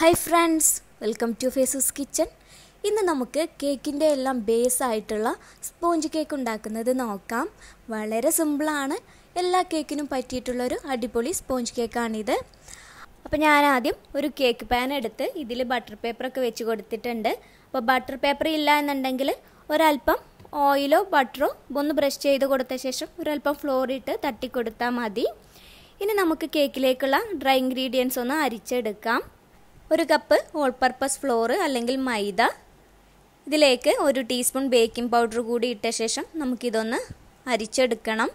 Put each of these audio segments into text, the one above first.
hi friends welcome to Faces Kitchen ഇന്ന് നമുക്ക് കേക്കിൻ്റെ എല്ലാം ബേസ് ആയിട്ടുള്ള സ്പോഞ്ച് കേക്ക് ഉണ്ടാക്കുന്നത് നോക്കാം വളരെ സിമ്പിളാണ് എല്ലാ കേക്കിനും പറ്റിയിട്ടുള്ളൊരു അടിപൊളി സ്പോഞ്ച് കേക്കാണിത് അപ്പോൾ ഞാൻ ആദ്യം ഒരു കേക്ക് പാൻ എടുത്ത് ഇതിൽ ബട്ടർ പേപ്പറൊക്കെ വെച്ച് കൊടുത്തിട്ടുണ്ട് അപ്പോൾ ബട്ടർ പേപ്പർ ഇല്ല എന്നുണ്ടെങ്കിൽ ഒരല്പം ഓയിലോ ബട്ടറോ ഒന്ന് ബ്രഷ് ചെയ്ത് കൊടുത്ത ശേഷം ഒരല്പം ഫ്ലോറിട്ട് തട്ടിക്കൊടുത്താൽ മതി ഇനി നമുക്ക് കേക്കിലേക്കുള്ള ഡ്രൈ ഇൻഗ്രീഡിയൻസ് ഒന്ന് അരിച്ചെടുക്കാം ഒരു കപ്പ് ഓൾ പർപ്പസ് ഫ്ലോറ് അല്ലെങ്കിൽ മൈദ ഇതിലേക്ക് ഒരു ടീസ്പൂൺ ബേക്കിംഗ് പൗഡർ കൂടി ഇട്ട ശേഷം നമുക്കിതൊന്ന് അരിച്ചെടുക്കണം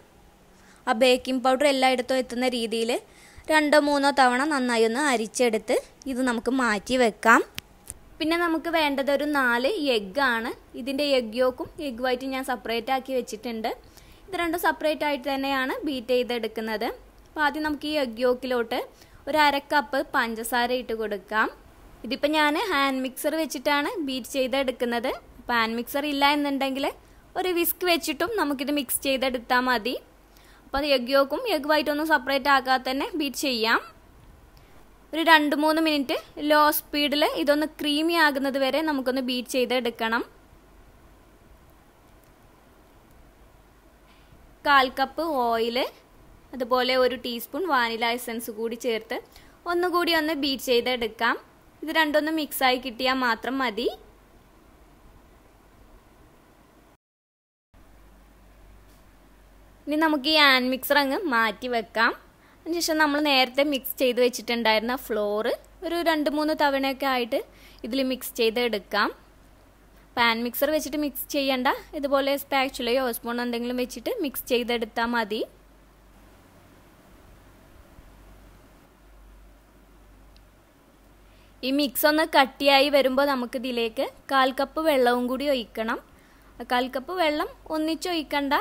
ആ ബേക്കിംഗ് പൗഡർ എല്ലായിടത്തും എത്തുന്ന രീതിയിൽ രണ്ടോ മൂന്നോ തവണ നന്നായി ഒന്ന് അരിച്ചെടുത്ത് ഇത് നമുക്ക് മാറ്റി വെക്കാം പിന്നെ നമുക്ക് വേണ്ടത് ഒരു നാല് എഗ്ഗാണ് ഇതിൻ്റെ എഗ് യോക്കും എഗ് വൈറ്റും ഞാൻ സെപ്പറേറ്റ് ആക്കി വെച്ചിട്ടുണ്ട് ഇത് രണ്ടും സെപ്പറേറ്റ് ആയിട്ട് തന്നെയാണ് ബീറ്റ് ചെയ്തെടുക്കുന്നത് അപ്പോൾ ആദ്യം നമുക്ക് ഈ എഗ് യോക്കിലോട്ട് ഒരു അരക്കപ്പ് പഞ്ചസാര ഇട്ട് കൊടുക്കാം ഇതിപ്പോൾ ഞാൻ ഹാൻഡ് മിക്സർ വെച്ചിട്ടാണ് ബീറ്റ് ചെയ്തെടുക്കുന്നത് അപ്പോൾ ഹാൻഡ് മിക്സർ ഇല്ല എന്നുണ്ടെങ്കിൽ ഒരു വിസ്ക് വെച്ചിട്ടും നമുക്കിത് മിക്സ് ചെയ്തെടുത്താൽ മതി അപ്പോൾ എഗ് യോക്കും എഗ് വൈറ്റൊന്നും സെപ്പറേറ്റ് ആക്കാതെ തന്നെ ബീറ്റ് ചെയ്യാം ഒരു രണ്ട് മൂന്ന് മിനിറ്റ് ലോ സ്പീഡിൽ ഇതൊന്ന് ക്രീമി ആകുന്നത് വരെ നമുക്കൊന്ന് ബീറ്റ് ചെയ്തെടുക്കണം കാൽ കപ്പ് ഓയില് അതുപോലെ ഒരു ടീസ്പൂൺ വാനില എസൻസ് കൂടി ചേർത്ത് ഒന്നുകൂടി ഒന്ന് ബീറ്റ് ചെയ്തെടുക്കാം ഇത് രണ്ടൊന്നും മിക്സായി കിട്ടിയാൽ മാത്രം മതി ഇനി നമുക്ക് ഈ ആൻഡ് മിക്സർ അങ്ങ് മാറ്റി വെക്കാം അതിനുശേഷം നമ്മൾ നേരത്തെ മിക്സ് ചെയ്ത് വെച്ചിട്ടുണ്ടായിരുന്ന ഫ്ലോറ് ഒരു രണ്ട് മൂന്ന് തവണയൊക്കെ ആയിട്ട് ഇതിൽ മിക്സ് ചെയ്ത് എടുക്കാം പാൻ മിക്സർ വെച്ചിട്ട് മിക്സ് ചെയ്യണ്ട ഇതുപോലെ സ്പാച്ചുലയോ സ്പൂൺ എന്തെങ്കിലും വെച്ചിട്ട് മിക്സ് ചെയ്തെടുത്താൽ മതി ഈ മിക്സ് ഒന്ന് കട്ടിയായി വരുമ്പോൾ നമുക്ക് ഇതിലേക്ക് കാൽ കപ്പ് വെള്ളവും കൂടി ഒഴിക്കണം കാൽ കപ്പ് വെള്ളം ഒന്നിച്ചൊഴിക്കണ്ട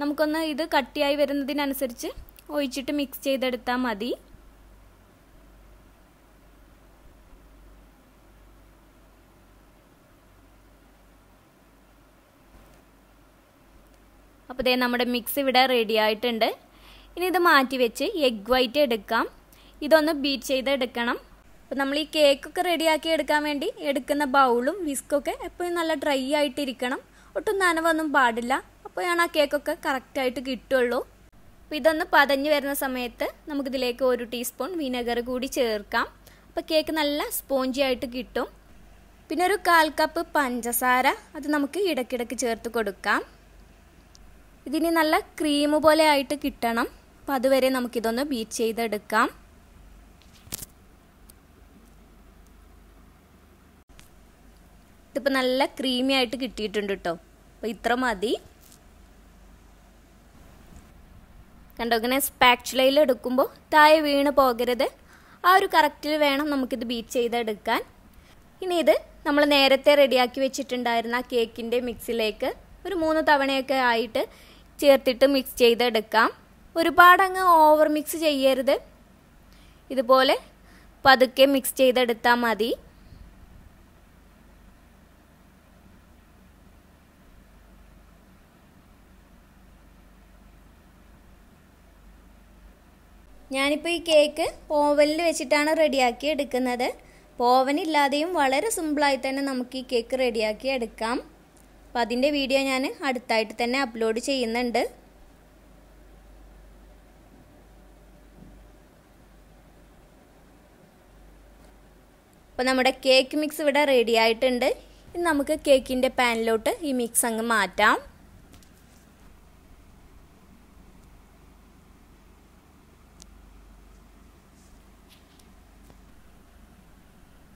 നമുക്കൊന്ന് ഇത് കട്ടിയായി വരുന്നതിനനുസരിച്ച് ഒഴിച്ചിട്ട് മിക്സ് ചെയ്തെടുത്താൽ മതി അപ്പോൾ ഇതേ നമ്മുടെ മിക്സ് ഇവിടെ റെഡി ആയിട്ടുണ്ട് ഇനി ഇത് മാറ്റി വെച്ച് എഗ് വൈറ്റ് എടുക്കാം ഇതൊന്ന് ബീറ്റ് ചെയ്തെടുക്കണം അപ്പോൾ നമ്മൾ ഈ കേക്കൊക്കെ റെഡിയാക്കി എടുക്കാൻ വേണ്ടി എടുക്കുന്ന ബൗളും വിസ്കൊക്കെ എപ്പോഴും നല്ല ഡ്രൈ ആയിട്ടിരിക്കണം ഒട്ടും നനവൊന്നും പാടില്ല അപ്പോഴാണ് ആ കേക്കൊക്കെ കറക്റ്റായിട്ട് കിട്ടുള്ളൂ അപ്പോൾ ഇതൊന്ന് പതഞ്ഞ് വരുന്ന സമയത്ത് നമുക്കിതിലേക്ക് ഒരു ടീസ്പൂൺ വിനെഗർ കൂടി ചേർക്കാം അപ്പോൾ കേക്ക് നല്ല സ്പോഞ്ചി ആയിട്ട് കിട്ടും പിന്നെ ഒരു കാൽ കപ്പ് പഞ്ചസാര അത് നമുക്ക് ഇടയ്ക്കിടയ്ക്ക് ചേർത്ത് കൊടുക്കാം ഇതിന് നല്ല ക്രീം പോലെ ആയിട്ട് കിട്ടണം അപ്പോൾ അതുവരെ നമുക്കിതൊന്ന് ബീറ്റ് ചെയ്തെടുക്കാം ഇതിപ്പോൾ നല്ല ക്രീമി ആയിട്ട് കിട്ടിയിട്ടുണ്ട് കേട്ടോ അപ്പോൾ ഇത്ര മതി കണ്ടോ ഇങ്ങനെ സ്പാക്ച്ലയിൽ എടുക്കുമ്പോൾ താഴെ വീണ് പോകരുത് ആ ഒരു കറക്റ്റിൽ വേണം നമുക്കിത് ബീറ്റ് ചെയ്തെടുക്കാൻ ഇനി ഇത് നമ്മൾ നേരത്തെ റെഡിയാക്കി വെച്ചിട്ടുണ്ടായിരുന്ന കേക്കിൻ്റെ മിക്സിലേക്ക് ഒരു മൂന്ന് തവണയൊക്കെ ആയിട്ട് ചേർത്തിട്ട് മിക്സ് ചെയ്തെടുക്കാം ഒരുപാട് ഓവർ മിക്സ് ചെയ്യരുത് ഇതുപോലെ പതുക്കെ മിക്സ് ചെയ്തെടുത്താൽ മതി ഞാനിപ്പോൾ ഈ കേക്ക് ഓവനിൽ വെച്ചിട്ടാണ് റെഡിയാക്കി എടുക്കുന്നത് ഓവൻ ഇല്ലാതെയും വളരെ സിമ്പിളായി തന്നെ നമുക്ക് ഈ കേക്ക് റെഡിയാക്കി എടുക്കാം അപ്പോൾ അതിൻ്റെ വീഡിയോ ഞാൻ അടുത്തായിട്ട് തന്നെ അപ്ലോഡ് ചെയ്യുന്നുണ്ട് അപ്പോൾ നമ്മുടെ കേക്ക് മിക്സ് ഇവിടെ റെഡി ആയിട്ടുണ്ട് ഇനി നമുക്ക് കേക്കിൻ്റെ പാനിലോട്ട് ഈ മിക്സ് അങ്ങ് മാറ്റാം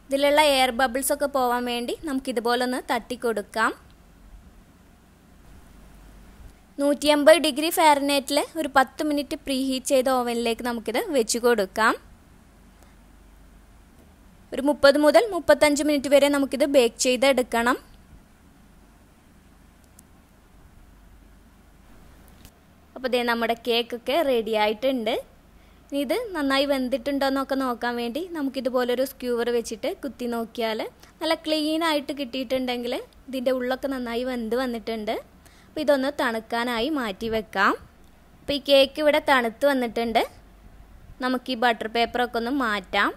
ഇതിലുള്ള എയർ ബബിൾസ് ഒക്കെ പോവാൻ വേണ്ടി നമുക്ക് ഇതുപോലെ ഒന്ന് തട്ടി കൊടുക്കാം നൂറ്റി അമ്പത് ഡിഗ്രി ഫാരനേറ്റിൽ ഒരു പത്ത് മിനിറ്റ് പ്രീ ഹീറ്റ് ചെയ്ത ഓവനിലേക്ക് നമുക്കിത് വെച്ച് കൊടുക്കാം ഒരു മുപ്പത് മുതൽ മുപ്പത്തഞ്ച് മിനിറ്റ് വരെ നമുക്കിത് ബേക്ക് ചെയ്തെടുക്കണം അപ്പോൾ ഇതേ നമ്മുടെ കേക്കൊക്കെ റെഡി ആയിട്ടുണ്ട് ഇനി ഇത് നന്നായി വെന്തിട്ടുണ്ടോയെന്നൊക്കെ നോക്കാൻ വേണ്ടി നമുക്കിതുപോലൊരു സ്ക്യൂവർ വെച്ചിട്ട് കുത്തി നോക്കിയാൽ നല്ല ക്ലീനായിട്ട് കിട്ടിയിട്ടുണ്ടെങ്കിൽ ഇതിൻ്റെ ഉള്ളൊക്കെ നന്നായി വെന്ത് വന്നിട്ടുണ്ട് അപ്പോൾ ഇതൊന്ന് തണുക്കാനായി മാറ്റി വെക്കാം അപ്പോൾ ഈ കേക്ക് ഇവിടെ തണുത്ത് വന്നിട്ടുണ്ട് നമുക്ക് ഈ ബട്ടർ പേപ്പറൊക്കെ ഒന്ന് മാറ്റാം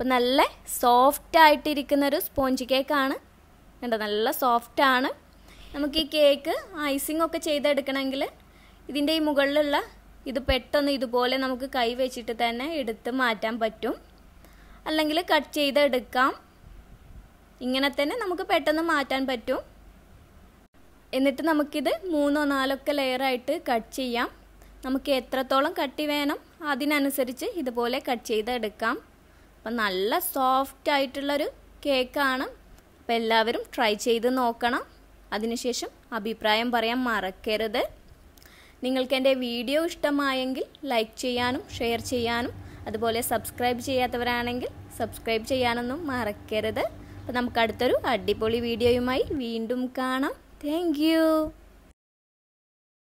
അപ്പം നല്ല സോഫ്റ്റ് ആയിട്ടിരിക്കുന്ന ഒരു സ്പോഞ്ച് കേക്കാണ് കണ്ടോ നല്ല സോഫ്റ്റ് ആണ് നമുക്ക് ഈ കേക്ക് ഐസിംഗ് ഒക്കെ ചെയ്തെടുക്കണമെങ്കിൽ ഇതിൻ്റെ ഈ മുകളിലുള്ള ഇത് പെട്ടെന്ന് ഇതുപോലെ നമുക്ക് കൈ വെച്ചിട്ട് തന്നെ എടുത്ത് മാറ്റാൻ പറ്റും അല്ലെങ്കിൽ കട്ട് ചെയ്തെടുക്കാം ഇങ്ങനെ തന്നെ നമുക്ക് പെട്ടെന്ന് മാറ്റാൻ പറ്റും എന്നിട്ട് നമുക്കിത് മൂന്നോ നാലൊക്കെ ലെയറായിട്ട് കട്ട് ചെയ്യാം നമുക്ക് എത്രത്തോളം കട്ടി വേണം അതിനനുസരിച്ച് ഇതുപോലെ കട്ട് ചെയ്തെടുക്കാം അപ്പം നല്ല സോഫ്റ്റ് ആയിട്ടുള്ളൊരു കേക്കാണ് അപ്പം എല്ലാവരും ട്രൈ ചെയ്ത് നോക്കണം അതിനുശേഷം അഭിപ്രായം പറയാൻ മറക്കരുത് നിങ്ങൾക്ക് എൻ്റെ വീഡിയോ ഇഷ്ടമായെങ്കിൽ ലൈക്ക് ചെയ്യാനും ഷെയർ ചെയ്യാനും അതുപോലെ സബ്സ്ക്രൈബ് ചെയ്യാത്തവരാണെങ്കിൽ സബ്സ്ക്രൈബ് ചെയ്യാനൊന്നും മറക്കരുത് അപ്പം നമുക്ക് അടുത്തൊരു അടിപൊളി വീഡിയോയുമായി വീണ്ടും കാണാം താങ്ക്